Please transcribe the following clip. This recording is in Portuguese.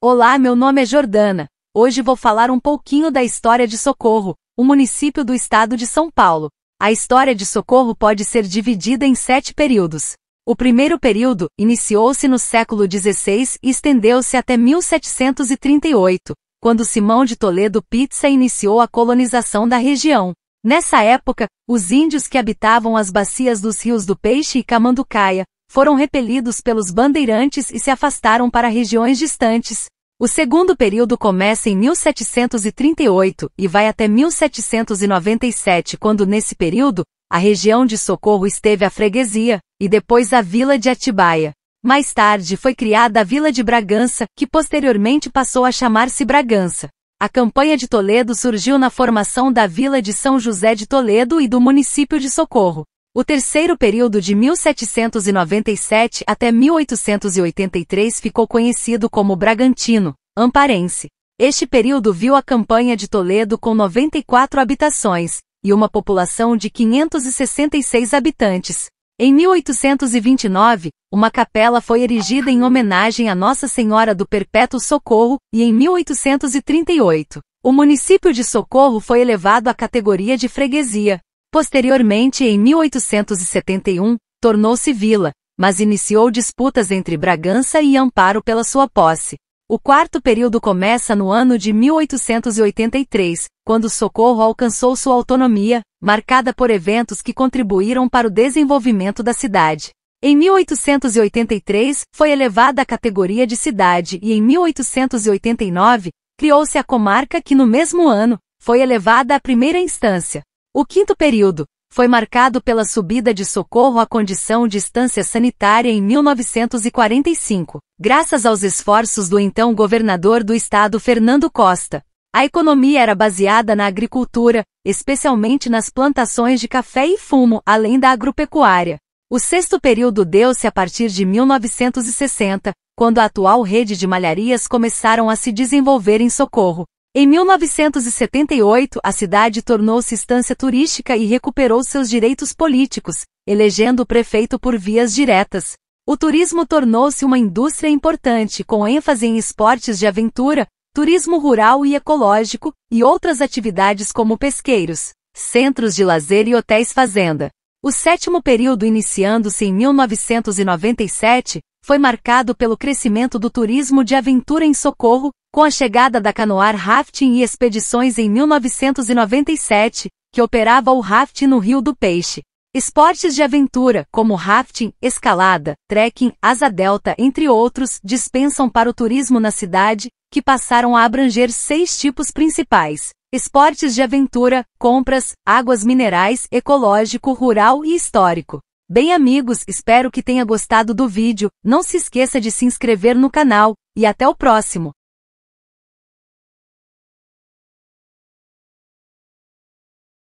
Olá, meu nome é Jordana. Hoje vou falar um pouquinho da história de Socorro, um município do estado de São Paulo. A história de Socorro pode ser dividida em sete períodos. O primeiro período iniciou-se no século XVI e estendeu-se até 1738, quando Simão de Toledo Pizza iniciou a colonização da região. Nessa época, os índios que habitavam as bacias dos rios do Peixe e Camanducaia, foram repelidos pelos bandeirantes e se afastaram para regiões distantes. O segundo período começa em 1738 e vai até 1797, quando nesse período, a região de Socorro esteve a freguesia, e depois a vila de Atibaia. Mais tarde foi criada a vila de Bragança, que posteriormente passou a chamar-se Bragança. A campanha de Toledo surgiu na formação da vila de São José de Toledo e do município de Socorro. O terceiro período de 1797 até 1883 ficou conhecido como Bragantino, Amparense. Este período viu a campanha de Toledo com 94 habitações e uma população de 566 habitantes. Em 1829, uma capela foi erigida em homenagem a Nossa Senhora do Perpétuo Socorro e em 1838, o município de Socorro foi elevado à categoria de freguesia, Posteriormente, em 1871, tornou-se vila, mas iniciou disputas entre Bragança e Amparo pela sua posse. O quarto período começa no ano de 1883, quando Socorro alcançou sua autonomia, marcada por eventos que contribuíram para o desenvolvimento da cidade. Em 1883, foi elevada à categoria de cidade e em 1889, criou-se a comarca que no mesmo ano foi elevada à primeira instância. O quinto período foi marcado pela subida de socorro à condição de estância sanitária em 1945, graças aos esforços do então governador do estado Fernando Costa. A economia era baseada na agricultura, especialmente nas plantações de café e fumo, além da agropecuária. O sexto período deu-se a partir de 1960, quando a atual rede de malharias começaram a se desenvolver em Socorro, em 1978, a cidade tornou-se instância turística e recuperou seus direitos políticos, elegendo o prefeito por vias diretas. O turismo tornou-se uma indústria importante, com ênfase em esportes de aventura, turismo rural e ecológico, e outras atividades como pesqueiros, centros de lazer e hotéis fazenda. O sétimo período iniciando-se em 1997, foi marcado pelo crescimento do turismo de aventura em Socorro, com a chegada da Canoar Rafting e Expedições em 1997, que operava o rafting no Rio do Peixe. Esportes de aventura, como rafting, escalada, trekking, asa delta, entre outros, dispensam para o turismo na cidade, que passaram a abranger seis tipos principais: esportes de aventura, compras, águas minerais, ecológico, rural e histórico. Bem amigos, espero que tenha gostado do vídeo, não se esqueça de se inscrever no canal, e até o próximo!